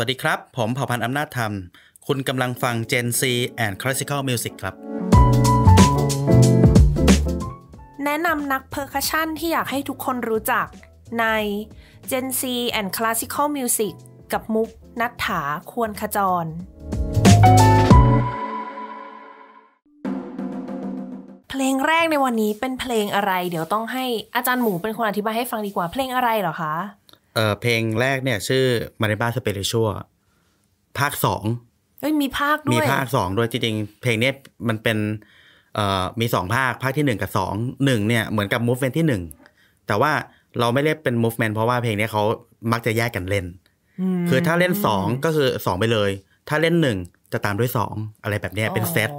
วัสดีครับ ผมเผ่าพันธ์อำนาจธรรม คุณกำลังฟัง Gen C and Classical Music ครับ แนะนำนักเพอร์คัชชันที่อยากให้ทุกคนรู้จักใน Gen C and Classical Music กับมุกนัทถาควรขจร เพลงแรกในวันนี้เป็นเพลงอะไร เดี๋ยวต้องให้อาจารย์หมูเป็นคนอธิบายให้ฟังดีกว่าเพลงอะไรเหรอคะเออเพลงแรกเนี่ย ชื่อมาริบ้าสเปเรชัวภาคสองมีภาคด้วย มีภาคสองด้วย จริงๆเพลงนี้มันเป็นเอ่อมีสองภาค ภาคที่หนึ่งกับสองหนึ่งเนี่ย เหมือนกับมูฟเมนที่หนึ่งแต่ว่าเราไม่เรียกเป็นมูฟเมนเพราะว่าเพลงนี้เขามักจะแยกกันเล่น คือถ้าเล่นสองก็คือสองไปเลย ถ้าเล่นหนึ่งจะตามด้วยสองอะไรแบบนี้เป็นเซต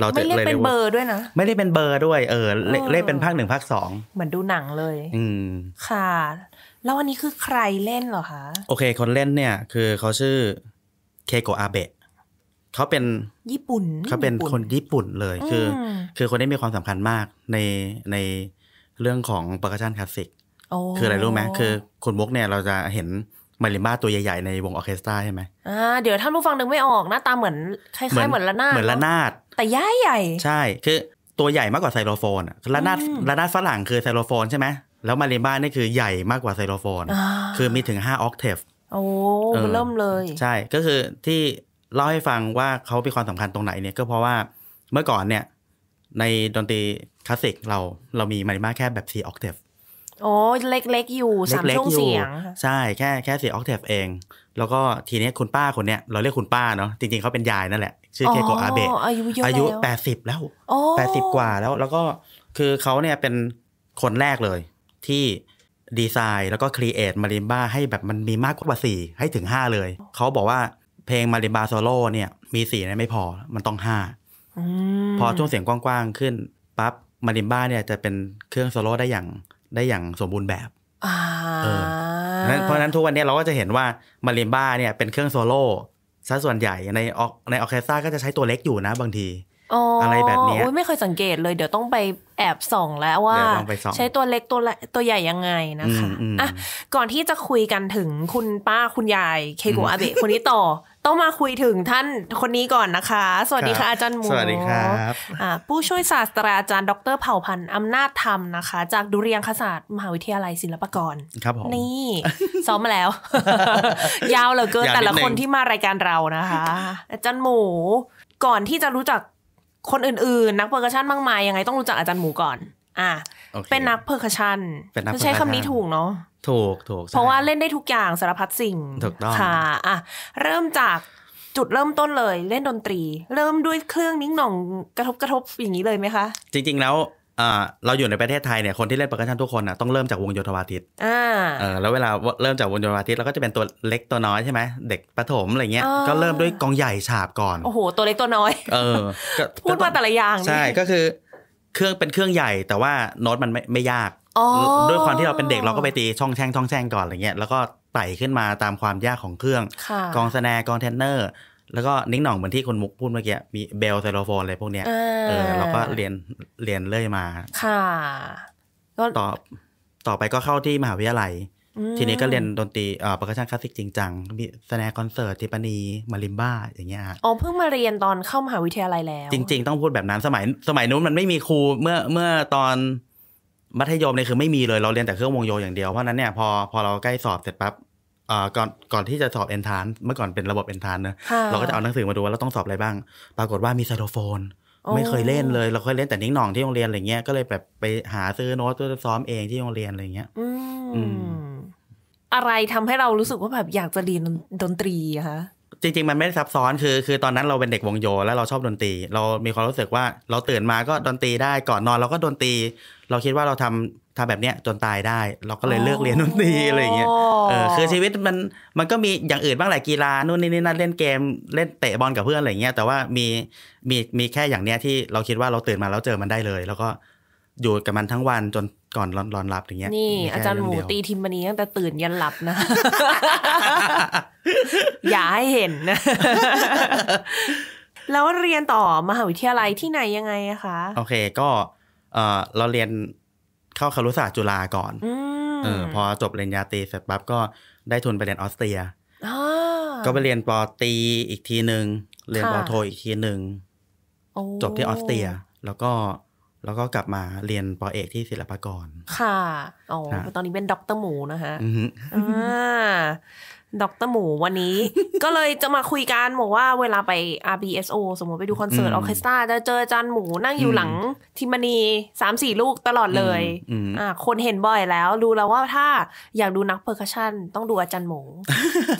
เราจะเลยเป็นเบอร์ด้วยนะ ไม่ได้เป็นเบอร์ด้วย เออ เลขเป็นภาคหนึ่งภาคสองเหมือนดูหนังเลย อืมค่ะแล้วอันนี้คือใครเล่นเหรอคะโอเค คนเล่นเนี่ย คือเขาชื่อเคโกอาเบะเขาเป็นญี่ปุ่นเขาเป็นคนญี่ปุ่นเลยคือ คือคนที่มีความสำคัญมากในในเรื่องของประกชันคลาสสิกคืออะไรรู้ไหมคือคุณมุกเนี่ยเราจะเห็นมาริมบ้าตัวใหญ่ๆในวงออเคสตราใช่ไหมอ่าเดี๋ยวถ้านผู้ฟังนึกไม่ออก หน้าตาเหมือนคล้ายๆเหมือนระนาด เหมือนระนาดแต่ย่าใหญ่ ใช่ คือตัวใหญ่มากกว่าไซโลโฟนระนาดระนาดฝรั่งคือไซโลโฟน ใช่ไหมแล้วมาริมบ้านี่คือใหญ่มากกว่าไซโลโฟน คือมีถึง5ออกเทฟโอ้เริ่มเลย ใช่ก็คือที่เล่าให้ฟังว่าเขามีความสำคัญตรงไหนเนี่ยก็เพราะว่าเมื่อก่อนเนี่ยในดนตรีคลาสสิกเราเรามีมาริมาแค่แบบ4ออกเทฟโอ้เล็กๆอยู่สามช่วงเสียง ใช่แค่แค่เสียงออกเทปเอง แล้วก็ทีนี้คุณป้าคนเนี้ย เราเรียกคุณป้าเนาะจริงๆเขาเป็นยายนั่นแหละ ชื่อเคโกอาเบะอายุแปดสิบแล้วแปดสิบกว่าแล้วแล้วก็คือเขาเนี่ยเป็นคนแรกเลย ที่ดีไซน์แล้วก็ครีเอทมาริมบ้าให้แบบมันมีมากกว่าสี่ให้ถึงห้าเลย เขาบอกว่าเพลงมาริมบ้าโซโล่เนี่ยมีสี่นไม่พอมันต้องห้าพอช่วงเสียงกว้างๆขึ้นปั๊บมาริมบ้าเนี่ยจะเป็นเครื่องโซโล่ได้อย่างได้อย่างสมบูรณ์แบบเพราะนั้นทุกวันนี้เราก็จะเห็นว่ามาเรีมบ้าเนี่ยเป็นเครื่องโซโล่ซะส่วนใหญ่ในออกในออเคสตราก็จะใช้ตัวเล็กอยู่นะบางทีอะไรแบบนี้ ไม่เคยสังเกตเลยเดี๋ยวต้องไปแอบส่องแล้วว่า ใช้ตัวเล็กตัวตัวใหญ่ยังไงนะคะ อ่ะ ก่อนที่จะคุยกันถึงคุณป้าคุณยาย เคโกะอาเบะคนนี้ต่อต้องมาคุยถึงท่านคนนี้ก่อนนะคะ สวัสดีค่ะอาจารย์หมูสวัสดีครับผู้ช่วยศาสตราจารย์ ดรเผ่าพันธ์อำนาจธรรมนะคะ จากดุเรียงคศาสตร์มหาวิทยาลัยศิลปากรครับผมนี่ซ้อมมาแล้ว ยาวเหลือเกินแต่ละคนที่มารายการเรานะคะ อาจารย์หมูก่อนที่จะรู้จักคนอื่นๆ นักเพอร์คชันมากมายยังไงต้องรู้จักอาจารย์หมูก่อนอ่ะเป็นนักเพอร์คชชัน ใช้คำนี้ถูกเนาะถูกถูกเพราะว่าเล่นได้ทุกอย่างสารพัดสิ่งถูกต้องค่ะอ่ะเริ่มจากจุดเริ่มต้นเลยเล่นดนตรี เริ่มด้วยเครื่องนิ้งหน่องกระทบกระทบอย่างนี้เลยไหมคะ จริงๆแล้วเราอยู่ในประเทศไทยเนี่ยคนที่เล่นประกันชันทุกคนนะต้องเริ่มจากวงโยธวาทิตแล้วเวลาเริ่มจากวงโยธวาทิตเราก็จะเป็นตัวเล็กตัวน้อยใช่ไหมเด็กประถมอะไรเงี้ยก็เริ่มด้วยกองใหญ่ฉาบก่อนโอ้โหตัวเล็กตัวน้อย เออ พูดมาแต่ละอย่างใช่ก็คือเครื่องเป็นเครื่องใหญ่ แต่ว่าโน้ตมันไม่ไม่ยากด้วยความที่เราเป็นเด็กเราก็ไปตีช่องแช่งช่องแช่งก่อนอะไรเงี้ยแล้วก็ไต่ขึ้นมาตามความยากของเครื่องกองสแนกองเทนเนอร์แล้วก็นิ้งหน่องเหมือนที่คนมุกพูดเมื่อกี้มีเบลไซโลโฟนอะไรพวกเนี้ยเออเราก็เรียนเรียนเลื่อยมา ค่ะ ก็ต่อต่อไปก็เข้าที่มหาวิทยาลัย ทีนี้ก็เรียนดนตรีเอ่อประกชันคลาสสิกจริงจังมีแสดงคอนเสิร์ตทิปานีมาริมบ้า อย่างเงี้ยอ๋อเพิ่งมาเรียนตอนเข้ามหาวิทยาลัยแล้วจริง ๆต้องพูดแบบนั้นสมัย สมัยนู้นมันไม่มีครูเมื่อเมื่อตอนมัธยมเนี่ยคือไม่มีเลยเราเรียนแต่เครื่องวงโยอย่างเดียวเพราะนั้นเนี่ยพอพอเราใกล้สอบเสร็จปั๊บก่อนก่อนที่จะสอบเอนทาน เมื่อก่อนเป็นระบบเอนทานเนะเราก็จะเอาหนังสือมาดูว่าเราต้องสอบอะไรบ้าง ปรากฏว่ามีไซโดโฟน ไม่เคยเล่นเลยเราเคยเล่นแต่นิ้งหน่องที่โรงเรียนอะไรเงี้ยก็เลยแบบไปหาซื้อโน้ตือซ้อมเองที่โรงเรียนอะไรเงี้ยอะไรทำให้เรารู้สึกว่าแบบอยากจะเรียนดนตรีคะจริงๆ มันไม่ได้ซับซ้อนคือคือตอนนั้นเราเป็นเด็กวงโย แล้วเราชอบดนตรี เรามีความรู้สึกว่าเราตื่นมาก็ดนตรีได้ ก่อนนอนเราก็ดนตรี เราคิดว่าเราทำทำแบบเนี้ยจนตายได้ เราก็เลยเลิกเรียนดนตรีอะไรอย่างเงี้ยเออคือชีวิตมันมันก็มีอย่างอื่นบ้างแหละกีฬานู่นนี่นั่นเล่นเกมเล่นเตะบอลกับเพื่อนอะไรเงี้ยแต่ว่ามีมีมีแค่อย่างเนี้ยที่เราคิดว่าเราตื่นมาแล้วเจอมันได้เลย แล้วก็อยู่กับมันทั้งวันจนก่อนรอนรับอย่างเงี้ยนี่อาจารย์หมูตีทิมมนีตั้งแต่ตื่นยันหลับนะให้เห็น แล้วเรียนต่อมหาวิทยาลัยที่ไหนยังไงคะโอเคก็เออเราเรียนเข้าคารุศาสตร์จุฬาก่อนเออ พอจบเรียนยาตีเสร็จปั๊บก็ได้ทุนไปเรียนออสเตรียก็ไปเรียนปอตีอีกทีหนึ่งเรียนปอโทอีกทีหนึ่งจบที่ออสเตรีย แล้วก็แล้วก็กลับมาเรียนปอเอกที่ศิลปากรค่ะอ๋อตอนนี้เป็นด็อกเตอร์หมู นะคะดรหมูวันนี้ก็เลยจะมาคุยกันบอกว่าเวลาไป RBSO สมมติไปดูคอนเสิร์ตออเคสตราจะเจออาจาร์หมูนั่งอยู่หลังทิมนีสามสี่ลูกตลอดเลยอ่าคนเห็นบ่อยแล้ว รู้แล้วว่าถ้าอยากดูนักเพอร์คัชชันต้องดูอาจารย์หมู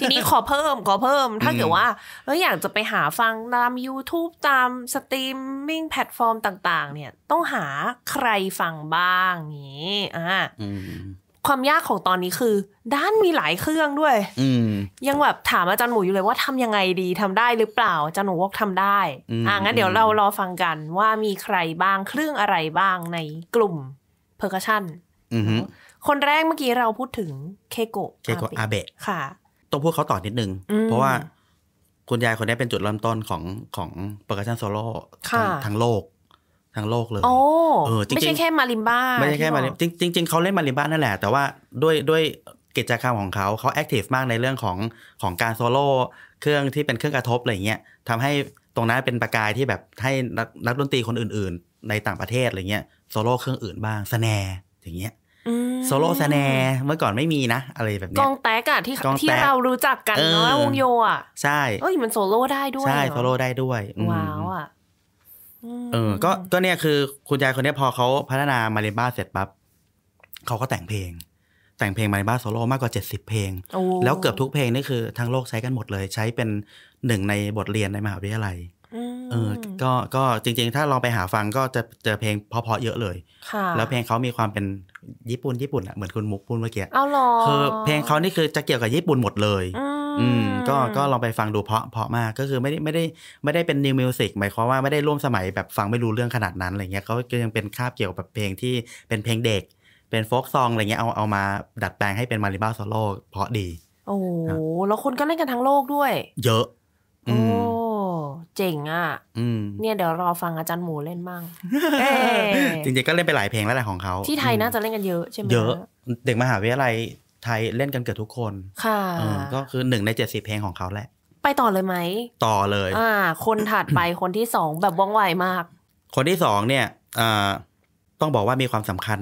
ทีนี้ขอเพิ่มขอเพิ่มถ้าเกิดว่าเอออยากจะไปหาฟังตาม YouTube ตามสตรีมมิ่งแพลตฟอร์มต่างๆ เนี่ยต้องหาใครฟังบ้างนี้อ่าความยากของตอนนี้คือ ด้านมีหลายเครื่องด้วย อืยังแบบถามอาจารย์หมูอยู่เลยว่าทำยังไงดีทำได้หรือเปล่าอาจารย์หมูวอกทาได้ อ่างั้นเดี๋ยวเรารอฟังกันว่ามีใครบ้างเครื่องอะไรบ้างในกลุ่มเพอร์คัชชั่นคนแรกเมื่อกี้เราพูดถึงเคโกะเคโกะอาเบะค่ะต้องพูดเขาต่อนิดนึงเพราะว่าคุณยายคนนี้เป็นจุดเริ่มต้นของของเพอร์คัชชั่นโซโล่ทั้งโลกทั้งโลกเลย โอ้เออไม่ใช่แค่มาริมบ้าไม่ใช่แค่มาริมจริงจริงเขาเล่นมาริมบ้านั่นแหละ แต่ว่าด้วยด้วยกิจกรรมของเขาเขาแอคทีฟมากในเรื่องของของการโซโล่เครื่องที่เป็นเครื่องกระทบอะไรเงี้ยทำให้ตรงนั้นเป็นประกายที่แบบให้นักนักดนตรีคนอื่นๆ ในต่างประเทศอะไรเงี้ยโซโล่เครื่องอื่นบ้างสแนร์อย่างเงี้ยโซโล่สแนร์เมื่อก่อนไม่มีนะ อะไรแบบนี้กองแตกอะที่ที่เรารู้จักกันเนาะวงโยอะใช่เอ้ยมันโซโล่ได้ด้วยใช่โซโล่ได้ด้วยว้าวอะเออก็ ก็เนี่ยคือคุณยายคนนี้พอเขาพัฒนามาเรนบ้าเสร็จปั๊บเขาก็แต่งเพลง แต่งเพลงมาเรนบ้าโซโล่มากกว่าเจ็ดสิบเพลง แล้วเกือบทุกเพลง นี่คือทั้งโลกใช้กันหมดเลย ใช้เป็นหนึ่งในบทเรียนในมหาวิทยาลัยเออ ก็ ก็จริงๆ ถ้าลองไปหาฟังก็จะเจอเพลงเพอาะๆเยอะเลย ค่ะ แล้วเพลงเขามีความเป็นญี่ปุ่นญี่ปุ่นอ่ะเหมือนคุณมุกพูดเมื่อกี้เอาหรอคือเพลงเขานี่คือจะเกี่ยวกับญี่ปุ่นหมดเลยอืมก็ก็ลองไปฟังดูเพาะเพาะมาก ก็คือไม่ได้ไม่ได้ไม่ได้เป็นนิวมิวสิกหมายความว่าไม่ได้ร่วมสมัยแบบฟังไม่รู้เรื่องขนาดนั้นอะไรเงี้ยเขาก็ยังเป็นคาบเกี่ยวกับเพลงที่เป็นเพลงเด็ก เป็นโฟกซองอะไรเงี้ยเอาเอามาดัดแปลงให้เป็นมาริบ้าโซโล่เพาะดี โอ้แล้วคนก็เล่นกันทั้งโลกด้วย เยอะโอ้เจ๋งอ่ะเนี่ยเดี๋ยวรอฟังอาจารย์หมูเล่นบ้างจริงๆก็เล่นไปหลายเพลงแล้วแหละของเขาที่ไทยน่าจะเล่นกันเยอะใช่ไหมเยอะเด็กมหาวิทยาลัยไทยเล่นกันเกือบทุกคนค่ะก็คือหนึ่งในเจ็ดสิบเพลงของเขาแหละ ไปต่อเลยไหม ต่อเลย อ่า คนถัดไปคนที่สองแบบว่องไวมาก คนที่สองเนี่ยต้องบอกว่ามีความสำคัญ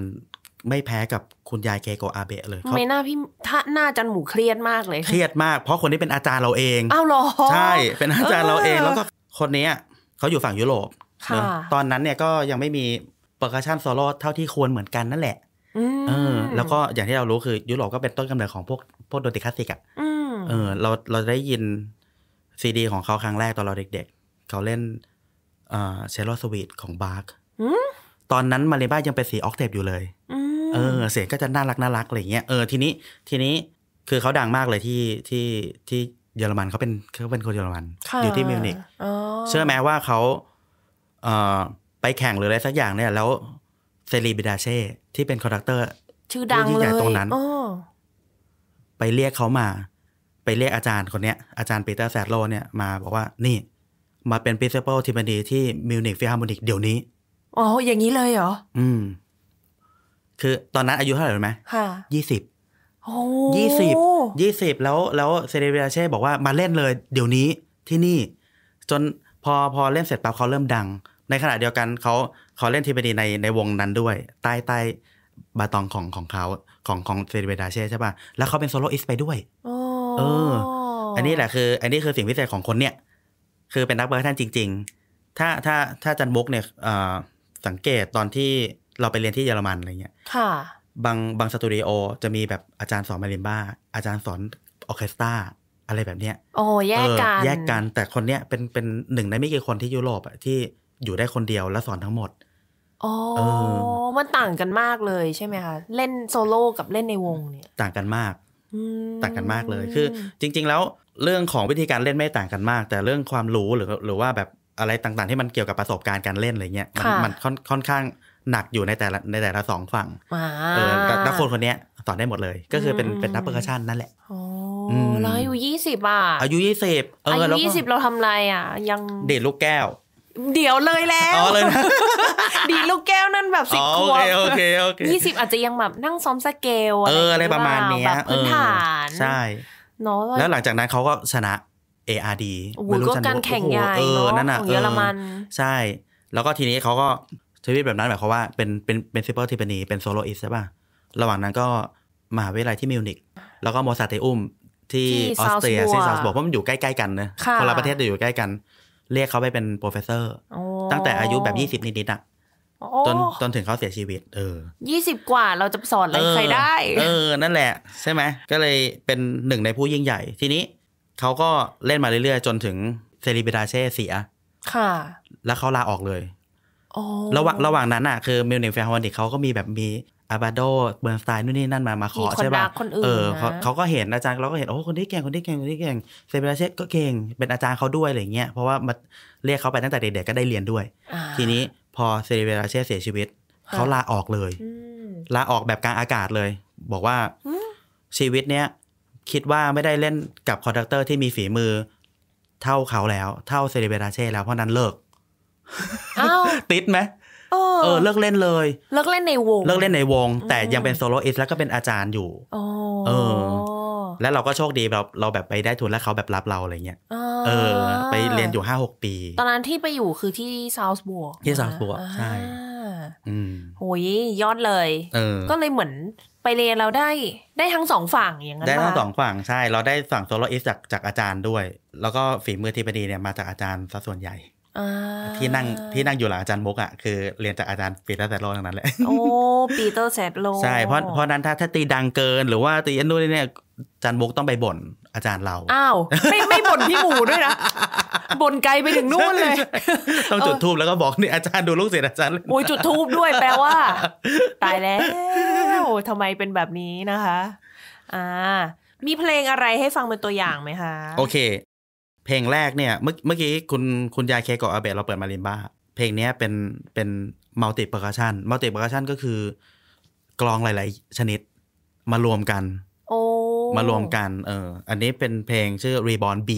ไม่แพ้กับคุณยายเคโก อาเบะเลย ไม่น่าพี่ถ้าหน้าจันหมูเครียดมากเลย เครียดมาก เพราะคนนี้เป็นอาจารย์เราเอง อ้าวหรอ ใช่เป็นอาจารย์เราเอง แล้วก็คนนี้เขาอยู่ฝั่งยุโรป ตอนนั้นเนี่ยก็ยังไม่มีเปอร์คัชชั่นโซโล่เท่าที่ควรเหมือนกันนั่นแหละเออแล้วก็อย่างที่เรารู้คือยุโรปก็เป็นต้นกำเนิดของพวกพวกดนตรีคลาสสิกอ่ะเออเราเราได้ยินซีดี ของเขาครั้งแรกตอนเราเด็ก ๆ เขาเล่น เอ่อเชลโลสวีทของบาร์กตอนนั้นมาเลบ้ายังเป็นสีออกเทปอยู่เลยเออเสียงก็จะน่ารักน่ารักอะไรเงี้ยเออทีนี้ ทีนี้คือเขาดังมากเลยที่ที่ที่เยอรมันเขาเป็นเขาเป็นคนเยอรมัน อยู่ที่มิวนิกเชื่อไหมว่าเขาเอ่อไปแข่งหรืออะไรสักอย่างเนี่ย แล้วซรีบิดาเช่ที่เป็นคอนดักเตอร์ชื่อดังเลยตรงนั้นไปเรียกเขามา ไปเรียกอาจารย์คนเนี้ย อาจารย์ปีเตอร์แซดโลเนี่ยมาบอกว่านี่ มาเป็น p r i n c เปิลทีมดีที่มิวนิกฟิฮาร์มนิกเดี๋ยวนี้ อ๋อ อย่างนี้เลยเหรอ อืม คือตอนนั้นอายุเท่าไหร่รู้ไหมค่ะยี่สิบ ยี่สิบ ยี่สิบแล้วแล้วเซเรเบียเช่บอกว่ามาเล่นเลยเดี๋ยวนี้ที่นี่ จนพอพอเล่นเสร็จปั๊บเขาเริ่มดังในขณะเดียวกันเขาเขาเล่นทีมดีในในวงนั้นด้วย ใต้ใต้ บาตองของของเขาของของเซเบดาเช่ใช่ป่ะ แล้วเขาเป็นโซโลอิสไปด้วยเออ อันนี้แหละคือ อันนี้คือสิ่งพิเศษของคนเนี่ย คือเป็นนักเบอร์ท่านจริง ๆ ถ้าถ้าถ้าจันบุกเนี่ยสังเกตตอนที่เราไปเรียนที่เยอรมันอะไรเงี้ยค่ะ บางบางสตูดิโอจะมีแบบอาจารย์สอนมาริมบ้า อาจารย์สอนออเคสตราอะไรแบบเนี้ยโอ้แยกกันแยกกันแต่คนเนี้ยเป็นเป็นหนึ่งในไม่กี่คนที่ยุโรปอะที่อยู่ได้คนเดียวแล้วสอนทั้งหมด อ๋อมันต่างกันมากเลยใช่ไหมคะเล่นโซโล่กับเล่นในวงเนี่ยต่างกันมาก ต่างกันมากเลย คือจริง ๆแล้วเรื่องของวิธีการเล่นไม่ต่างกันมาก แต่เรื่องความรู้หรือหรือว่าแบบอะไรต่างๆที่มันเกี่ยวกับประสบการณ์การเล่นอะไรเงี้ยมันมันค่อนข้างหนักอยู่ในแต่ละในแต่ละสองฝั่งเออแต่นคนคนนี้สอนได้หมดเลย ก็คือเป็นเป็นนักเปอร์คัชันนั่นแหละเราอายุยี่สิบอ่ะอายุยี่สิบอายุยี่สิบเราทำอะไรอ่ะ ยังเดทลูกแก้วเดี๋ยวเลยแล้วเลยดีลูกแก้วนั่นแบบสิบขวบยี่สิบอาจจะยังแบบนั่งซ้อมสเกลอะไรประมาณนี้แบบพื้นฐาน ใช่เนาะแล้วหลังจากนั้นเขาก็ชนะ ARD ไม่รู้ชนรการแข่งใหญ่เนาะของเยอรมัน ใช่ แล้วก็ทีนี้เขาก็ชีวิตแบบนั้นหมายความว่าเป็นเป็นเป็นซิปเปอร์ทิปนีเป็นโซโลอิสใช่ป่ะระหว่างนั้นก็มหาวิทยาลัยที่มิวนิกแล้วก็มอซาเตอุมที่ออสเตรียเีซาส์บอกเพราะมันอยู่ใกล้ๆกันนะคนละประเทศแต่อยู่ใกล้กันเรียกเขาไปเป็นโปรเฟสเซอร์ตั้งแต่อายุแบบยี่สิบนิดๆอ่ะจนจนถึงเขาเสียชีวิตเออยี่สิบกว่าเราจะสอนอะไรใครได้ เออนั่นแหละ ใช่ไหมก็เลยเป็นหนึ่งในผู้ยิ่งใหญ่ทีนี้เขาก็เล่นมาเรื่อยๆ จนถึง เซริเบดาเช่เสีย ค่ะ แล้วเขาลาออกเลยระหว่างระหว่างนั้นอ่ะ คือมิลเนฟแฟร์ฮอนิเขาก็มีแบบมีอาบาโด เบิร์นสไตน์นู่นนี่นั่นมา มาขอ ใช่ป่ะเออเขาก็เห็นอาจารย์เราก็เห็น โอ้ คนที่เก่งคนที่เก่งคนที่เก่งเซเบราเชก็เก่ง เป็นอาจารย์เขาด้วยอะไรเงี้ย เพราะว่ามาเรียกเขาไปตั้งแต่เด็กๆก็ได้เรียนด้วย ทีนี้ พอเซเบราเชเสียชีวิตเขาลาออกเลยลาออกแบบกลางอากาศเลย บอกว่า ชีวิตเนี้ย คิดว่าไม่ได้เล่นกับคอนดักเตอร์ ที่มีฝีมือ เท่าเขาแล้วเท่าเซเบราเช่แล้วเพราะนั้นเลิกติดไหมเออเลิกเล่นเลยเลิกเล่นในวงเลิกเล่นในวง แต่ยังเป็นโซโลอิสแล้วก็เป็นอาจารย์อยู่เออแล้วเราก็โชคดีแบบเราแบบไปได้ทุนแล้วเขาแบบรับเราอะไรเงี้ยเออไปเรียนอยู่ห้าหกปี ตอนนั้นที่ไปอยู่คือที่ซาวส์บัวที่ซาวส์บัวใช่โหยยอดเลยก็เลยเหมือนไปเรียนเราได้ได้ทั้งสองฝั่งอย่างนั้นได้ทั้งสองฝั่งใช่ เราได้ฝั่งโซโลอิสจากจากอาจารย์ด้วยแล้วก็ฝีมือทีปดีเนี่ยมาจากอาจารย์ซะส่วนใหญ่ที่นั่งที่นั่งอยู่หลังอาจารย์มกอ่ะคือเรียนจากอาจารย์ปีเตอร์แซดโลทั้งนั้นแหละโอ้ปีเตอร์แซดโลใช่เพราะเพราะนั้นถ้าถ้าตีดังเกินหรือว่าตีอันนู้นเนี่ยอาจารย์มกต้องไปบ่นอาจารย์เราอ้าวไม่ไม่บ่นพี่หมูด้วยนะบ่นไกลไปถึงนู่นเลย ต้องจุดทูบแล้วก็บอกนี่อาจารย์ดูลูกศิษย์อาจารย์โอ้ยจุดทูบด้วยแปลว่า ตายแล้วทำไมเป็นแบบนี้นะคะอ่ามีเพลงอะไรให้ฟังเป็นตัวอย่างไหมคะโอเคเพลงแรกเนี่ย เมื่อเมื่อกี้คุณคุณยายเคกอบอาเบตเราเปิดมาลินบ้า เพลงนี้เป็นเป็นมัลติเปอร์คัชชันมัลติเปอร์คัชชันก็คือกลองหลาย ๆ ชนิดมารวมกัน โอมารวมกัน เออ อันนี้เป็นเพลงชื่อ Reborn B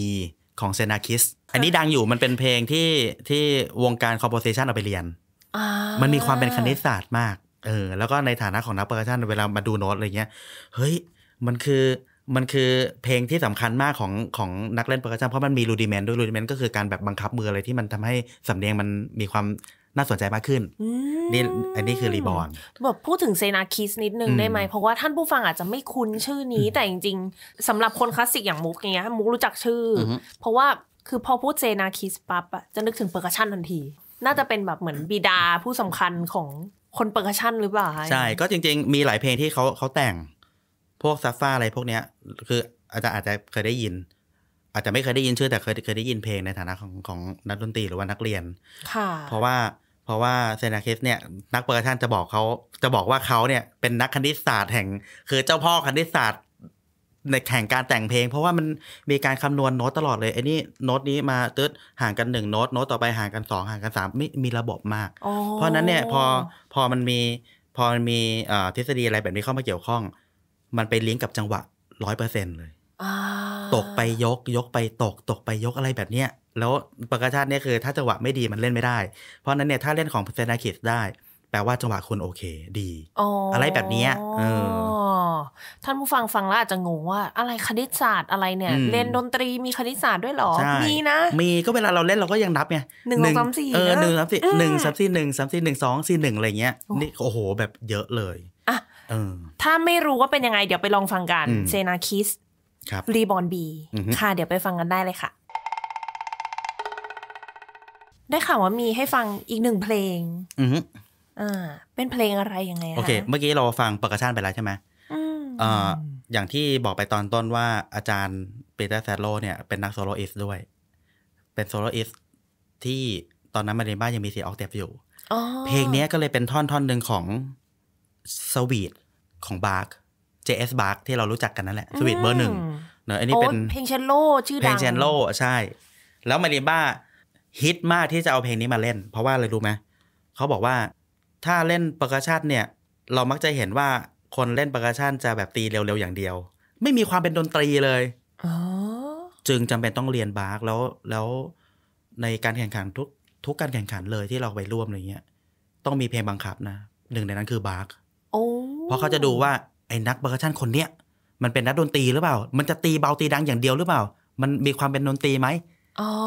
ของเซนาคิสอันนี้ดังอยู่มันเป็นเพลงที่ที่วงการคอมโพเซชันเอาไปเรียนมันมีความเป็นคณิตศาสตร์มากเออ แล้วก็ในฐานะของนักเปอร์คัชชัน เวลามาดูโน้ตอะไรเงี้ย เฮ้ยมันคือมันคือเพลงที่สำคัญมากของของนักเล่นประกัชันเพราะมันมีรูดิเมนต์ด้วยรูดิเมนต์ก็คือการแบบบังคับมืออะไรที่มันทำให้สำเนียงมันมีความน่าสนใจมากขึ้นนี่อันนี้คือรีบอร์นแบบพูดถึงเซนาคิสนิดนึงได้ไหมเพราะว่าท่านผู้ฟังอาจจะไม่คุ้นชื่อนี้ แต่จริงๆ สำหรับคนคลาสสิกอย่างมุกเนี้ยมุกรู้จักชื่อเพราะว่าคือพอพูดเซนาคิสปั๊บอะจะนึกถึงเปอร์กัชันทันที น่าจะเป็นแบบเหมือนบิดาผู้สำคัญของคนเปอร์คัชันหรือเปล่าใช่ก็จริงๆ มีหลายเพลงที่เขาเขาแต่งพวกซัฟฟ้าอะไรพวกเนี้ยคืออาจจะอาจจะเคยได้ยิน อาจจะไม่เคยได้ยินชื่อแต่เคยเคยได้ยินเพลงในฐานะของของนักดนตรีหรือว่านักเรียนค่ะเพราะว่าเพราะว่าเซนาเคสเนี่ยนักเปอร์ชันจะบอกเขาจะบอกว่าเขาเนี่ยเป็นนักคณิตศาสตร์แห่ง คือเจ้าพ่อคณิตศาสตร์ ในแข่งการแต่งเพลง เพราะว่ามันมีการคำนวณโน้ตตลอดเลยไอ้นี่โน้ตนี้มาตึ๊ดห่างกันหนึ่งโน้ตโน้ตต่อไปห่างกันสองห่างกันสามไม่มีระบบมากเพราะนั้นเนี่ยพอพอมันมีพอมันมีทฤษฎีอะไรแบบนี้เข้ามาเกี่ยวข้องมันไปเลี้ยงกับจังหวะร้อยเปอร์เซ็นเลย ตกไปยกยกไปตกตกไปยกอะไรแบบเนี้ย แล้วปกติเนี่ยคือถ้าจังหวะไม่ดีมันเล่นไม่ได้ เพราะนั้นเนี่ยถ้าเล่นของเซนาคิสได้ แปลว่าจังหวะคุณโอเคดีอะไรแบบนี้ออท่านผู้ฟังฟังแล้วอาจจะงงว่าอะไรคณิตศาสตร์อะไรเนี่ย เล่นดนตรีมีคณิตศาสตร์ด้วยหรอ มีนะ มีก็เวลาเราเล่นเราก็ยังนับไงหนึ่งสามสี่เออหนึ่งสามสี่หนึ่งสามสี่หนึ่งสามสี่หนึ่งสองสี่หนึ่งอะไรเงี้ย นี่โอ้โหแบบเยอะเลยอ่ะถ้าไม่รู้ว่าเป็นยังไง เดี๋ยวไปลองฟังกันเซนาคิสรีบอนบี ค่ะ เดี๋ยวไปฟังกันได้เลยค่ะ ได้ข่าวว่ามีให้ฟังอีกหนึ่งเพลง อือ่าเป็นเพลงอะไรยังไงโอเค เมื่อกี้เราฟังปกชา่นไปแล้วใช่ไหมอ่าอย่างที่บอกไปตอนต้นว่า อาจารย์เปเตอร์แซโล เนี่ยเป็นนักโซโลอิสด้วย เป็นโซโลอิสที่ตอนนั้นมาเรนบ้ายังมีเสียงออกเตยบอยู่เพลงนี้ก็เลยเป็นท่อนท่อนหนึ่งของสวีทของบาร์ก JS าร์กที่เรารู้จักกันนั่นแหละสวีทเบอร์หนึ่งเนอะอันนี้เป็นเพลงเชนโล ชื่อดัง เพลงเชนโล ใช่ แล้วมาริบ้า ฮิตมากที่จะเอาเพลงนี้มาเล่น เพราะว่าอะไรรู้ไหม เขาบอกว่าถ้าเล่นปากชาติเนี่ย เรามักจะเห็นว่าคนเล่นปากชาติจะแบบตีเร็ว ๆ อย่างเดียว ไม่มีความเป็นดนตรีเลยจึงจำเป็นต้องเรียนบาร์กแล้วแล้วในการแข่งขันทุกทุกการแข่งขันเลยที่เราไปร่วมอะไรเงี้ยต้องมีเพลงบังคับนะ หนึ่งในนั้นคือบาร์กเพราะเขาจะดูว่าไอ้นักเบอร์ชันคนเนี้ยมันเป็นนักดนตรีหรือเปล่า มันจะตีเบาตีดังอย่างเดียวหรือเปล่า มันมีความเป็นดนตรีไหม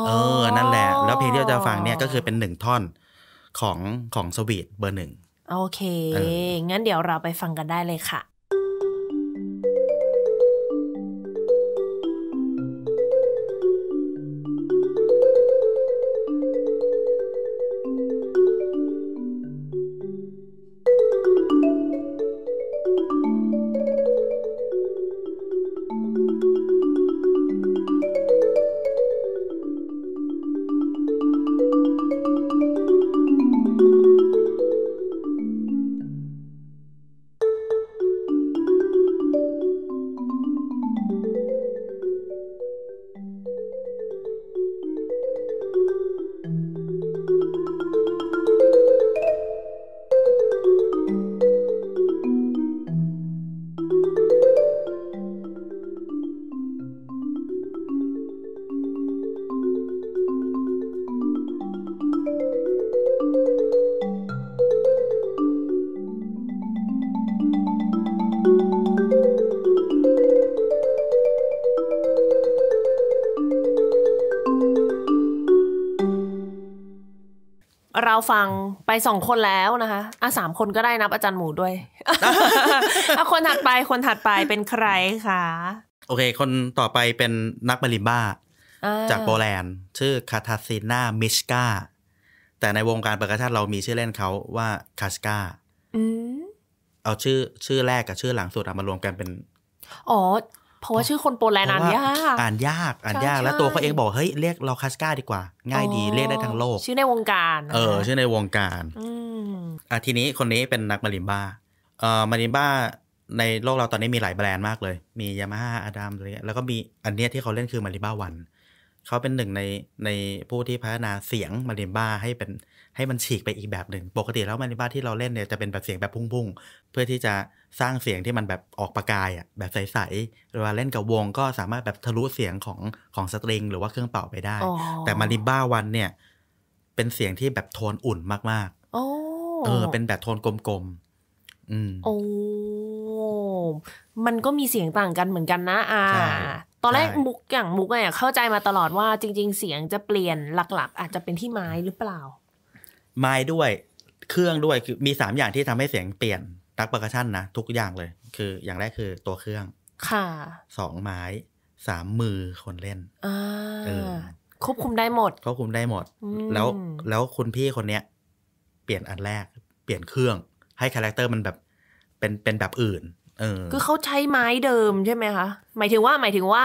เออ นั่นแหละแล้วเพลงที่เราจะฟังเนี่ยก็คือเป็นหนึ่งท่อน ของของสวีทเบอร์หนึ่งโอเคงั้นเดี๋ยวเราไปฟังกันได้เลยค่ะาวฟังไปสองคนแล้วนะคะอ่ะสามคนก็ได้นับอาจารย์หมูด้วยเอาคนถัดไปคนถัดไปเป็นใครคะ โอเค คนต่อไปเป็นนักบาลิมบ้าจากโปแลนด์ ชื่อคาทาซีนามิชกาแต่ในวงการประกาศเรามีชื่อเล่นเขาว่าคาสกาเอาชื่อชื่อแรกกับชื่อหลังสุดมารวมกันเป็นอ๋อเพราะว่าชื่อคนโปแลนด์อ่านยากอ่านยาก อ่านยาก แล้วตัวเขาเองบอก เฮ้ย เรียกเราคาสกาดีกว่า ง่ายดีเรียกได้ทั้งโลก ชื่อในวงการ เออ ชื่อในวงการอ่าทีนี้คนนี้เป็นนักมาริมบ้าเอ่อ มาริมบ้าในโลกเราตอนนี้มีหลายแบรนด์มากเลย มียามาฮ่าอาดามอะไรเงี้ย แล้วก็มีอันเนี้ยที่เขาเล่นคือมาริบ้าวันเขาเป็นหนึ่งในในผู้ที่พัฒนาเสียงมาริมบ้าให้เป็นให้มันฉีกไปอีกแบบหนึ่งปกติแล้วมาริมบ้าที่เราเล่นเนี่ยจะเป็นแบบเสียงแบบพุ่งๆเพื่อที่จะสร้างเสียงที่มันแบบออกประกายอ่ะแบบใสๆเวลาเล่นกับวงก็สามารถแบบทะลุเสียงของของสตริงหรือว่าเครื่องเป่าไปได้ แต่มาริมบ้าวันเนี่ย เป็นเสียงที่แบบโทนอุ่นมากๆเออเป็นแบบโทนกลมๆอืมโอ้ มันก็มีเสียงต่างกันเหมือนกันนะ อ่าตอนแรกมุกอย่างมุกเนี่ยเข้าใจมาตลอดว่าจริงๆ เสียงจะเปลี่ยนหลักๆ อาจจะเป็นที่ไม้หรือเปล่า ไม้ด้วยเครื่องด้วยคือมีสามอย่างที่ทำให้เสียงเปลี่ยนนักประกชชั่นนะทุกอย่างเลย คืออย่างแรกคือตัวเครื่อง ค่ะสองไม้สามมือคนเล่นอควบคุมได้หมดควบคุมได้หมด แล้วแล้วคุณพี่คนเนี้ย เปลี่ยนอันแรกเปลี่ยนเครื่อง ให้คาแรคเตอร์มันแบบ เป็นเป็นแบบอื่นคือเขาใช้ไม้เดิมใช่ไหมคะ หมายถึงว่าหมายถึงว่า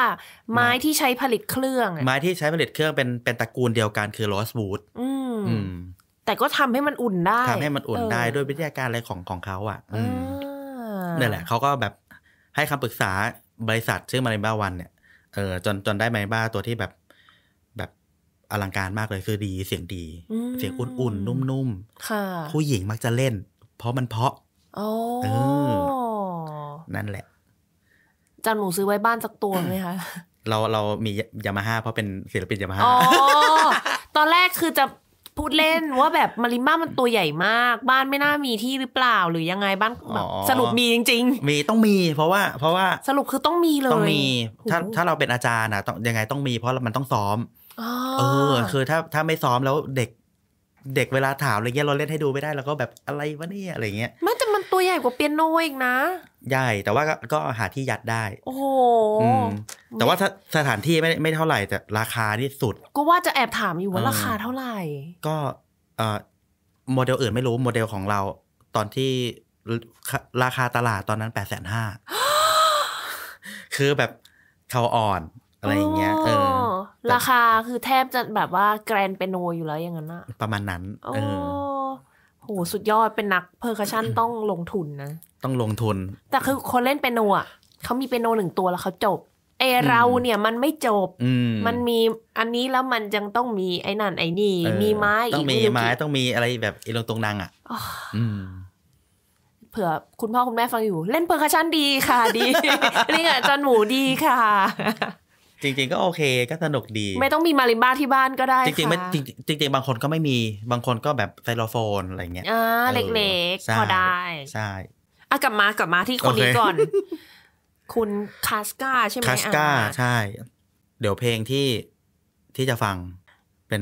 ไม้ที่ใช้ผลิตเครื่อง ไม้ที่ใช้ผลิตเครื่องเป็นเป็นตระกูลเดียวกันคือลอสบูทแต่ก็ทำให้มันอุ่นได้ทำให้มันอุ่นได้ด้วยวิทยาการอะไรของของเขาอ่ะนี่แหละ เขาก็แบบให้คำปรึกษาบริษัทชื่อมาริบ้าวันเนี่ยเออจนจนได้มาริบ้าตัวที่แบบ แบบอลังการมากเลยคือดีเสียงดี เสียงอุ่นๆนุ่มๆผู้หญิงมักจะเล่น เพราะมันเพาะโอนั่นแหละจันหมูซื้อไว้บ้านสักตัวไหมคะเราเรามียามาฮ่าเพราะเป็นศิลปินยามาฮ่าตอนแรกคือจะพูดเล่นว่าแบบมาริม่ามันตัวใหญ่มาก บ้านไม่น่ามีที่หรือเปล่าหรือยังไงบ้านแบบสรุปมีจริง ๆ มีต้องมีเพราะว่าเพราะว่าสรุปคือต้องมีเลยต้องมี ถ้าถ้าเราเป็นอาจารย์นะต้องยังไงต้องมีเพราะมันต้องซ้อมเออคือถ้าถ้าไม่ซ้อมแล้วเด็ก เด็กเวลาถามอะไรเงี้ยเราเล่นให้ดูไม่ได้แล้วก็แบบอะไรวะเนี่ยอะไรเงี้ยไม่แตัวใหญ่กว่าเปียโนอีกนะ ใหญ่ แต่ว่าก็หาที่ยัดได้ โอ้โหแต่ว่าสถานที่ไม่ไม่เท่าไหร่แต่ราคานี่สุด ก็ว่าจะแอบถามอยู่ว่าราคาเท่าไหร่ ก็เอ่อโมเดลอื่นไม่รู้โมเดลของเราตอนที่ราคาตลาดตอนนั้นแปดแสนห้าคือแบบเขาอ่อนอะไรอย่างเงี้ยเออราคาคือแทบจะแบบว่าแกรนเปโนอยู่แล้วอย่างนั้นอะประมาณนั้นเออโหสุดยอดเป็นนักเพอร์คชันต้องลงทุนนะ ต้องลงทุน แต่คือคนเล่นเปียโนอ่ะเขามีเปียโนหนึ่งตัวแล้วเขาจบเอเราเนี่ยมันไม่จบ มันมีอันนี้แล้วมันยังต้องมีไอ้นั่นไอ้นี่ มีไม้ต้องมีไม้ต้องมีอะไรแบบอีลงตรงนางอ่ะเผื่อคุณพ่อคุณแม่ฟังอยู่ เล่นเพอร์คชันดีค่ะ ดี นี่อ่ะจันหมูดีค่ะจริง ๆ ก็โอเคก็สนุกดี ไม่ต้องมีมาริมบ้าที่บ้านก็ได้จริงๆไม่จริงจริงบางคนก็ไม่มีบางคนก็แบบไซโลโฟน อะไรเงี้ยอ่าเล็กๆพอได้ ใช่อะกลับมากลับมาที่คนนี้ก่อน คุณคาสกาใช่ไหมคาสกาใช่ เดี๋ยวเพลงที่ที่จะฟังเป็น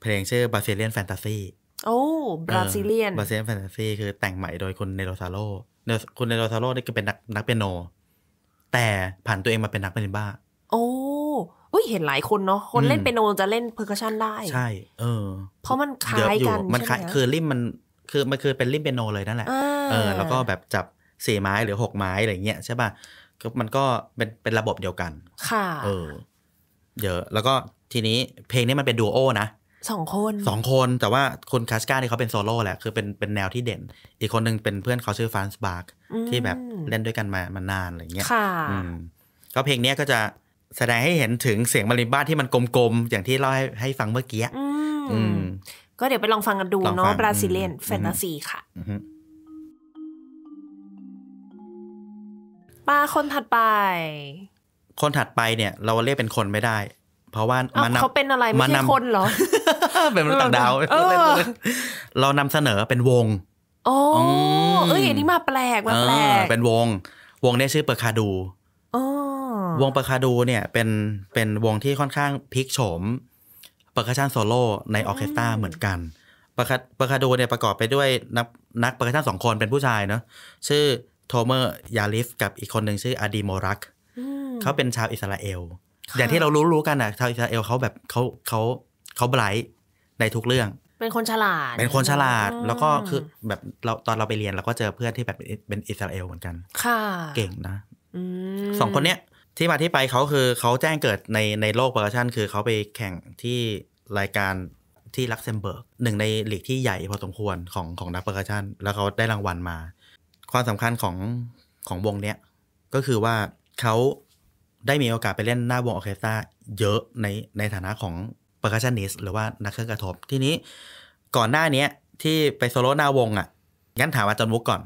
เพลงชื่อบาซิเลียนแฟนตาซีโอ้บราซิเลียนบราซิเลียนแฟนตาซีคือแต่งใหม่โดยคุณเนโรซาโรคุณเนโรซาโรนี่ก็เป็นนักนักเปียโนแต่ผ่านตัวเองมาเป็นนักเปียโนบ้าโอ้อุ้ยเห็นหลายคนเนาะคนเล่นเป็นโน จะเล่นเพอร์คชันได้ ใช่เออ เพราะมันคล้ายกันมันคล้ายคือริมมันคือมันคือเป็นริมเป็นโน เลยนั่นแหละเออ แล้วก็แบบจับสี่ไม้หรือหกไม้อะไรเงี้ยใช่ป่ะก็มันก็เป็นเป็นระบบเดียวกัน ค่ะ เออเยอะ แล้วก็ทีนี้เพลงนี้มันเป็นดูโอนะสองคนสองคนแต่ว่าคนคาสกาเนี่ยเขาเป็นโซโล่แหละคือเป็นเป็นแนวที่เด่นอีกคนหนึ่งเป็นเพื่อนเขาชื่อฟานส์บาร์กที่แบบเล่นด้วยกันมามานานอะไรเงี้ยค่ะก็เพลงนี้ก็จะแสดงให้เห็นถึงเสียงมาริมบ้าที่มันกลมๆ อย่างที่เล่าให้ให้ฟังเมื่อกี้อืม ก็เดี๋ยวไปลองฟังกันดูเนาะบราซิเลียนแฟนตาซีค่ะลาคนถัดไป คนถัดไปเนี่ย เราเรียกเป็นคนไม่ได้ เพราะว่ามันเขาเป็นอะไร ไม่ใช่คนเหรอเป็นมนุษย์ต่างดาวเรานำเสนอเป็นวง โอ้เอ้ยอันนี้มาแปลกมาแปลกเป็นวง วงนี้ชื่อเปอร์คาดูวงปาคาดูเนี่ยเป็นเป็นวงที่ค่อนข้างพลิกโฉมปาคาชันโซโล่ในออเคสตราเหมือนกันปาคาปาคาดูเนี่ยประกอบไปด้วยนักนักปาคาชันสองคนเป็นผู้ชายเนาะชื่อโทเมอร์ยาลิฟกับอีกคนหนึ่งชื่ออาดีโมรักเขาเป็นชาวอิสราเอล อย่างที่เรารู้รู้กันอ่ะชาวอิสราเอลเขาแบบเขาเขาเขาไบรท์ในทุกเรื่อง เป็นคนฉลาด เป็นคนฉลาดแล้วก็คือแบบเราตอนเราไปเรียนเราก็เจอเพื่อนที่แบบเป็นอิสราเอลเหมือนกัน ค่ะเก่งนะสองคนเนี้ยที่มาที่ไปเขาคือเขาแจ้งเกิดในในโลกเปอร์ชันคือ เขาไปแข่งที่รายการที่ลักเซมเบิร์กหนึ่งในลีกที่ใหญ่พอสมควรของของนักเปอร์ชันแล้วเขาได้รางวัลมา ความสำคัญของของวงเนี้ยก็คือว่าเขาได้มีโอกาสไปเล่นหน้าวงออเคสตราเยอะในในฐานะของเปอร์คัชชันนิสหรือว่านักเครื่องกระทบทีนี้ก่อนหน้านี้ที่ไปโซโล่หน้าวงอะ่ะงั้นถามอาจารย์มุกก่อน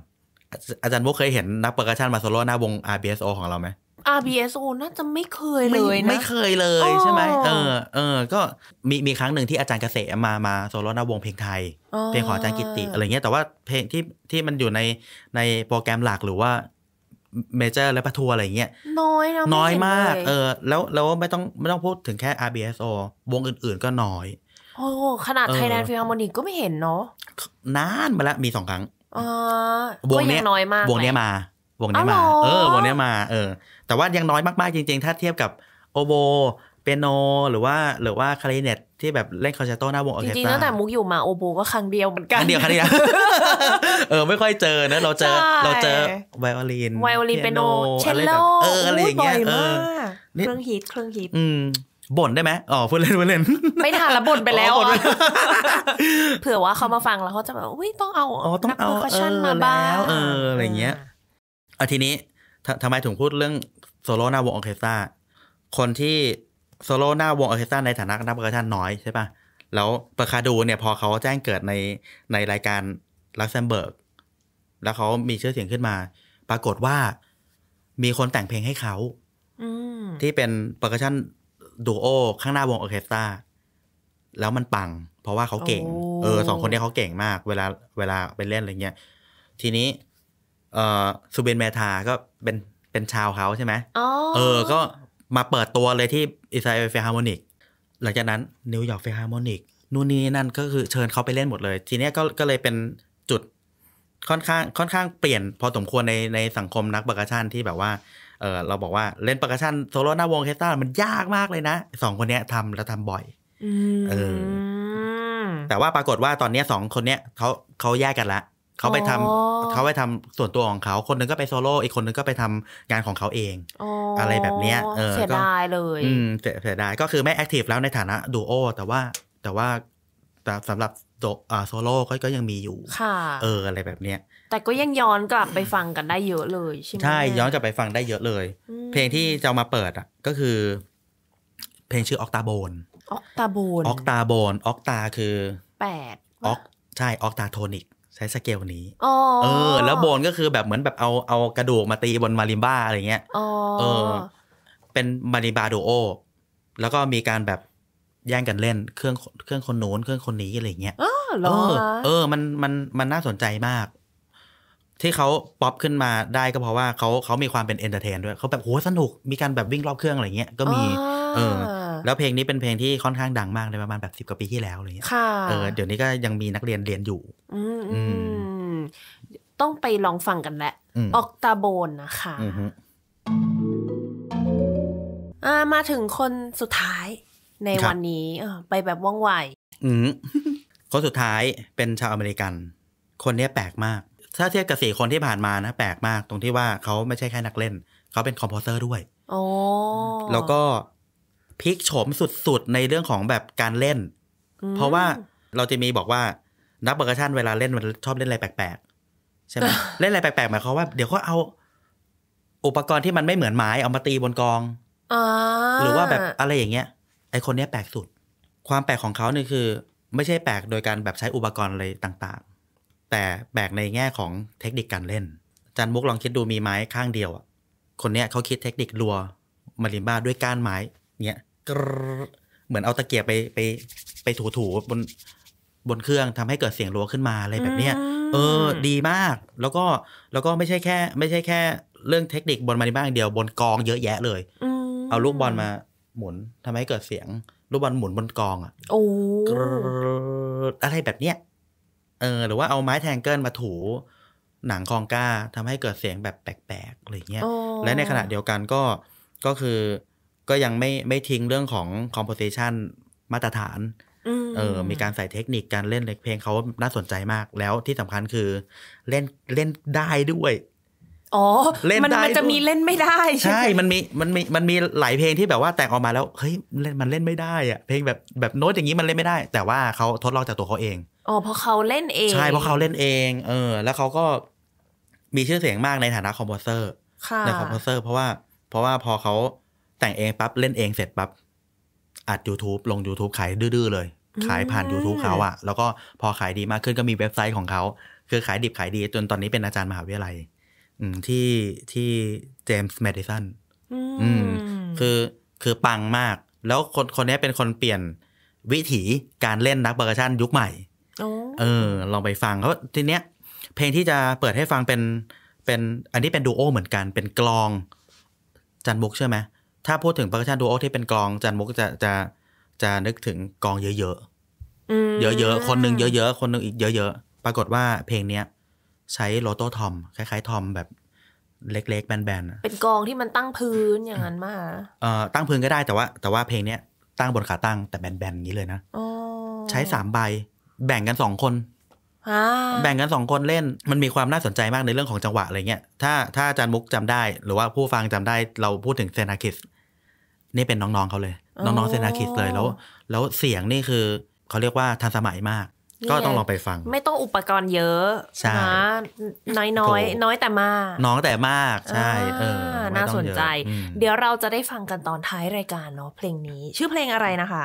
อาจารย์มุกเคยเห็นนักเปอร์คัชชันมาโซโล่หน้าวง RBSO ของเราไหม RBSO น่าจะไม่เคยเลยนะ ไม่เคยเลยใช่ไหม เออ เออ ก็มีมีครั้งหนึ่งที่อาจารย์เกษมมา มาโซโล่นาวงเพลงไทย เพลงของอาจารย์กิติอะไรเงี้ย แต่ว่าเพลงที่ที่มันอยู่ในในโปรแกรมหลักหรือว่าเมเจอร์และประทัวอะไรเงี้ย น้อยนะ น้อยมาก เออ แล้วแล้วไม่ต้องไม่ต้องพูดถึงแค่ RBSO วงอื่น ๆก็น้อย โอ้ ขนาดไทยแลนด์ฟิลโมนิกก็ไม่เห็นเนาะนานมาละมีสองครั้งวงนี้น้อยมาก วงนี้มาวงนี้มา เออ วงนี้มา เออ แต่ว่ายังน้อยมากๆ จริงๆ ถ้าเทียบกับโอโบเปียโน หรือว่า หรือว่าคลาริเนตที่แบบเล่นคอนแชร์โตหน้าวงออเคสตราจริงๆตั้งแต่มุกอยู่มาโอโบก็ครั้งเดียวเหมือนกันครั้งเดียวครั้งเดียวเออไม่ค่อยเจอนะเราเจอเราเจอไวโอลินไวโอลินเปียโนเชลโลเอออะไรอย่างเงี้ยเออเครื่องฮิตเครื่องฮิตบ่นได้ไหมอ๋อพูดเล่นพูดเล่นไม่ทันละบ่นไปแล้ว เผื่อว่าเขามาฟังแล้วเขาจะแบบอุ้ยต้องเอาต้องเอาเออแล้วเอออะไรเงี้ยเอาทีนี้ทำไมถึงพูดเรื่องโซโล่หน้าวงออเคสตราคนที่โซโล่หน้าวงออเคสตราในฐานะนักประกชันน้อยใช่ปะแล้วเปอร์คาดูเนี่ย พอเขาแจ้งเกิดในในรายการลักเซมเบิร์กแล้วเขามีชื่อเสียงขึ้นมา ปรากฏว่ามีคนแต่งเพลงให้เขาที่เป็นเปอร์คชันดูโอ ข้างหน้าวงออเคสตราแล้วมันปัง เพราะว่าเขาเก่ง เออสองคนนี้เขาเก่งมาก เวลาเวลาไปเล่นอะไรเงี้ยทีนี้เออเบนเมทา ก็เป็นเป็นชาวเขาใช่ไหมเออ ก็มาเปิดตัวเลยที่อิสราเอลเฟฮาร์โมนิก หลังจากนั้นนิวยอร์กเฟฮาร์โมนิก นู่นนี่นั่นก็คือเชิญเขาไปเล่นหมดเลย ทีเนี้ยก็ก็เลยเป็นจุดค่อนข้างค่อนข้างเปลี่ยน พอสมควรในในสังคมนักประกาชันที่แบบว่าเออเราบอกว่าเล่นประกาชันโซโล่หน้าวงเคสตามันยากมากเลยนะสองคนเนี้ยทำแล้วทำบ่อยเออแต่ว่าปรากฏว่าตอนเนี้ยสองคนเนี้ยเขาเขาแยกกันละเขาไปทำเขาไปทำส่วนตัวของเขาคนนึงก็ไปโซโล่ อีกคนนึงก็ไปทำงานของเขาเองอะไรแบบเนี้ยเออเสียดายเลย อืมเสียดายก็คือไม่แอคทีฟแล้วในฐานะดูโอแต่ว่าแต่ว่าแต่สำหรับโซโล่ก็ก็ยังมีอยู่ค่ะ เอออะไรแบบเนี้ย แต่ก็ยังย้อนกลับไปฟังกันได้เยอะเลยใช่ไหมใช่ย้อนกลับไปฟังได้เยอะเลย เพลงที่จะมาเปิดอ่ะก็คือ เพลงชื่อออกตาโบนออกตาโบนออกตาโบนออกตาคือแปดออกใช่ออกตาโทนิกใช้สเกลนี้เออ แล้วโบนก็คือแบบเหมือนแบบเอาเอากระดูกมาตีบนมาริมบ้าอะไรเงี้ยเออ เป็นมาริบาดูโอ แล้วก็มีการแบบแย่งกันเล่น เครื่องเครื่องคนโน้นเครื่องคนนี้อะไรเงี้ยเออเออ มันมันมันน่าสนใจมาก ที่เขาป๊อปขึ้นมาได้ก็เพราะว่าเขาเขามีความเป็นเอนเตอร์เทน ด้วยเขาแบบโหสนุกมีการแบบวิ่งรอบเครื่องอะไรเงี้ย ก็มี เออแล้วเพลงนี้เป็นเพลงที่ค่อนข้างดังมากเลยประมาณแบบสิบกว่าปีที่แล้วเลยเออ เดี๋ยวนี้ก็ยังมีนักเรียนเรียนอยู่ อืต้องไปลองฟังกันแหละ ออกตาโบนนะคะมาถึงคนสุดท้ายในวันนี้ไปแบบว่องไวคนสุดท้ายเป็นชาวอเมริกัน คนนี้แปลกมาก ถ้าเทียบกับสี่คนที่ผ่านมานะแปลกมากตรงที่ว่าเขาไม่ใช่แค่ นักเล่น เขาเป็นคอมโพเซอร์ด้วยอแล้วก็พลิกโฉมสุดๆในเรื่องของแบบการเล่น เพราะว่าเราจะมีบอกว่านักเบอร์กชันเวลาเล่นมันชอบเล่นอะไรแปลกๆใช่ไหมเล่นอะไรแปลกๆหมายความว่าเดี๋ยวก็เอา อุปกรณ์ที่มันไม่เหมือนไม้เอามาตีบนกองหรือว่าแบบอะไรอย่างเงี้ยไอคนเนี้ยแปลกสุด ความแปลกของเขาเนี่ยคือไม่ใช่แปลกโดยการแบบใช้อุปกรณ์อะไรต่างๆ แต่แปลกในแง่ของเทคนิคการเล่นจันมุกลองคิดดูมีไม้ข้างเดียวอ่ะ คนเนี้ยเขาคิดเทคนิครัวมาริมบ้าด้วยก้านไม้เนี้ยเหมือนเอาตะเกียบไปไปไปถูๆบนบนเครื่องทำให้เกิดเสียงรัวขึ้นมาอะไรแบบเนี้ยเออ ดีมาก แล้วก็แล้วก็ไม่ใช่แค่ ไม่ใช่แค่ เรื่องเทคนิคบนมาริบ้างเดียวบนกองเยอะแยะเลยเอาลูกบอลมาหมุนทำให้เกิดเสียง ลูกบอลหมุนบนกองอ่ะ โอ้อะไรแบบเนี้ยเออหรือว่าเอาไม้แทงเกิลมาถูหนังคองก้าทำให้เกิดเสียงแบบแปลกๆอะไรเงี้ยและในขณะเดียวกันก็ก็คือก็ยังไม่ไม่ทิ้งเรื่องของคอมโพสิชันมาตรฐานเออ มีการใส่เทคนิคการเล่นเพลงเขาน่าสนใจมากแล้วที่สำคัญคือเล่นเล่นได้ด้วย อ๋อเล่นมันมันจะมีเล่นไม่ได้ ใช่ มันมี มันมี มันมีหลายเพลงที่แบบว่าแต่งออกมาแล้ว เฮ้ยเล่นมันเล่นไม่ได้อะเพลงแบบแบบโน้ตอย่างนี้มันเล่นไม่ได้ แต่ว่าเขาทดลองจากตัวเขาเองอ๋อเพราะเขาเล่นเอง ใช่เพราะเขาเล่นเอง เออ แล้วเขาก็มีชื่อเสียงมากในฐานะคอมโพเซอร์ในคอมโพเซอร์ เพราะว่า เพราะว่าพอเขาแต่งเองปั๊บเล่นเองเสร็จปั๊บอัด YouTube ลง YouTube ขายดื้อเลย ขายผ่าน YouTube เขาอะแล้วก็พอขายดีมากขึ้นก็มีเว็บไซต์ของเขา คือขายดิบขายดีจนตอนนี้เป็นอาจารย์มหาวิทยาลัยที่ที่เจมส์แมดดิสันอืมคือคือปังมาก แล้วคนคนนี้เป็นคนเปลี่ยนวิถีการเล่นนักเบอร์ชันยุคใหม่เออ ลองไปฟังเขาทีเนี้ยเพลงที่จะเปิดให้ฟังเป็นเป็นอันนี้เป็นดูโอเหมือนกันเป็นกลองจันบุกเชื่อไหมถ้าพูดถึง percussion duo ที่เป็นกอง จันมุกจะจะจะนึกถึงกองเยอะๆเยอะๆ คนหนึ่งเยอะๆ คนหนึ่งอีกเยอะๆ ปรากฏว่าเพลงเนี้ยใช้โลโต้ทอม คล้าย ๆ ทอมแบบเล็กๆ แบนๆ เป็นกองที่มันตั้งพื้นอย่างนั้นมาเอ่อตั้งพื้นก็ได้แต่ว่า แต่ว่าเพลงเนี้ยตั้งบนขาตั้งแต่แบนๆ อย่างนี้เลยนะใช้สามใบ แบ่งกันสองคนแบ่งกันสองคนเล่นมันมีความน่าสนใจมากในเรื่องของจังหวะอะไรเงี้ยถ้าถ้าอาจารย์มุกจำได้ หรือว่าผู้ฟังจำได้เราพูดถึงเซนาคิสนี่เป็นน้องๆเขาเลย น้องๆเซนาคิสเลยแล้ว แล้วเสียงนี่คือเขาเรียกว่าทันสมัยมาก ก็ต้องลองไปฟัง ไม่ต้องอุปกรณ์เยอะ ใช่น้อยน้อยน้อยแต่มาก น้องแต่มากใช่ เออ น่าสนใจ เดี๋ยวเราจะได้ฟังกันตอนท้ายรายการเนาะเพลงนี้ ชื่อเพลงอะไรนะคะ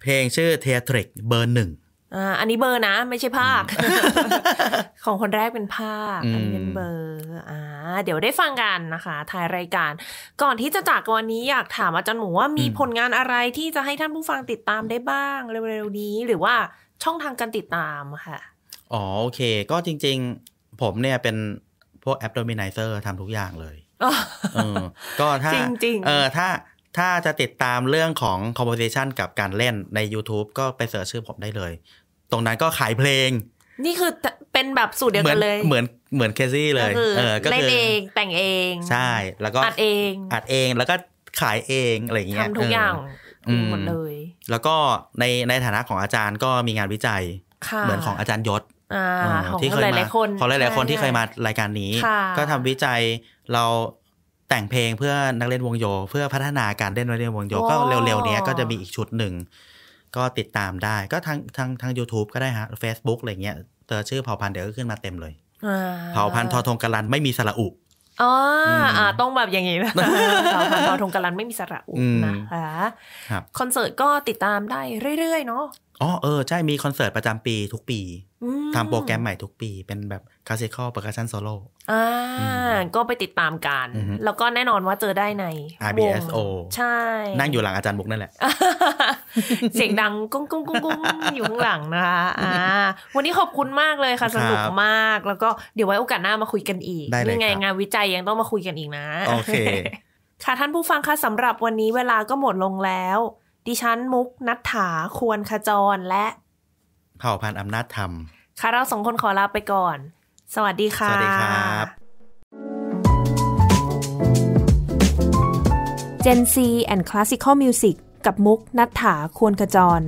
เพลงชื่อเทอทริกเบอร์หนึ่งอันนี้เบอร์นะ ไม่ใช่ภาคของคนแรกเป็นภาคอันนี้เป็นเบอร์อ่าเดี๋ยวได้ฟังกันนะคะถ่ายรายการ ก่อนที่จะจากวันนี้อยากถามอาจารย์หมูว่ามีผลงานอะไรที่จะให้ท่านผู้ฟังติดตามได้บ้างเร็วๆนี้หรือว่าช่องทางการติดตามค่ะ อ๋อโอเค ก็จริง ๆ ผมเนี่ยเป็นพวกแอปโดมินเซอร์ทำทุกอย่างเลยเออก็ถ้าเออถ้าถ้าจะติดตามเรื่องของคอมโพสิชันกับการเล่นใน YouTube ก็ไปเสิร์ชชื่อผมได้เลยตรงนั้นก็ขายเพลง นี่คือเป็นแบบสูตรเดียวกันเลย เหมือนเหมือนเคซี่เลย เออก็คือเองแต่งเอง ใช่แล้วก็อัดเอง อัดเองแล้วก็ขายเองอะไรอย่างเงี้ยทำทุกอย่างหมดเลย แล้วก็ในในฐานะของอาจารย์ก็มีงานวิจัย เหมือนของอาจารย์ยศที่เคยมาของหลายๆคนที่เคยมารายการนี้ ก็ทำวิจัยเราแต่งเพลงเพื่อนักเล่นวงโย เพื่อพัฒนาการเล่นนักเล่นวงโย ก็เร็วๆนี้ก็จะมีอีกชุดหนึ่งก็ติดตามได้ก็ทางทางทาง u t u b e ก็ได้ฮะ Facebook อะไรเงี้ยเจอชื่อเผ่าพันธุ์เดี๋ยวก็ขึ้นมาเต็มเลยเผ่าพันธุ์ทอทงกลันไม่มีสระอุอ๋ออ่า ต้องแบบอย่างนี้เผ่าพันธุ์ทอทงกลันไม่มีสระอุนะคะคอนเสิร์ตก็ติดตามได้เรื่อยๆ เนาะอ๋อ เออ ใช่ มีคอนเสิร์ตประจำปีทุกปีทำโปรแกรมใหม่ทุกปีเป็นแบบคลาสสิคอลประกาชชันโซโล่อ่าก็ไปติดตามกัน แล้วก็แน่นอนว่าเจอได้ใน RBSO ใช่นั่งอยู่หลังอาจารย์บุกนั่นแหละ เสียงดังกุ้งกุ้งกุ้งกุ้งอยู่ข้างหลังนะคะอ่าวันนี้ขอบคุณมากเลยค่ะสนุกมาก แล้วก็เดี๋ยวไว้โอกาสหน้ามาคุยกันอีกนี่ไงงานวิจัยยังต้องมาคุยกันอีกนะโอเคค่ะท่านผู้ฟังคะสำหรับวันนี้เวลาก็หมดลงแล้วดิฉันมุกนัฐถาควรขจรและเผ่าพันธุ์อำนาจธรรม ค่ะ เราสองคนขอลาไปก่อน สวัสดีค่ะ สวัสดีครับ Gen C and Classical Music กับมุกนัฐถาควรขจร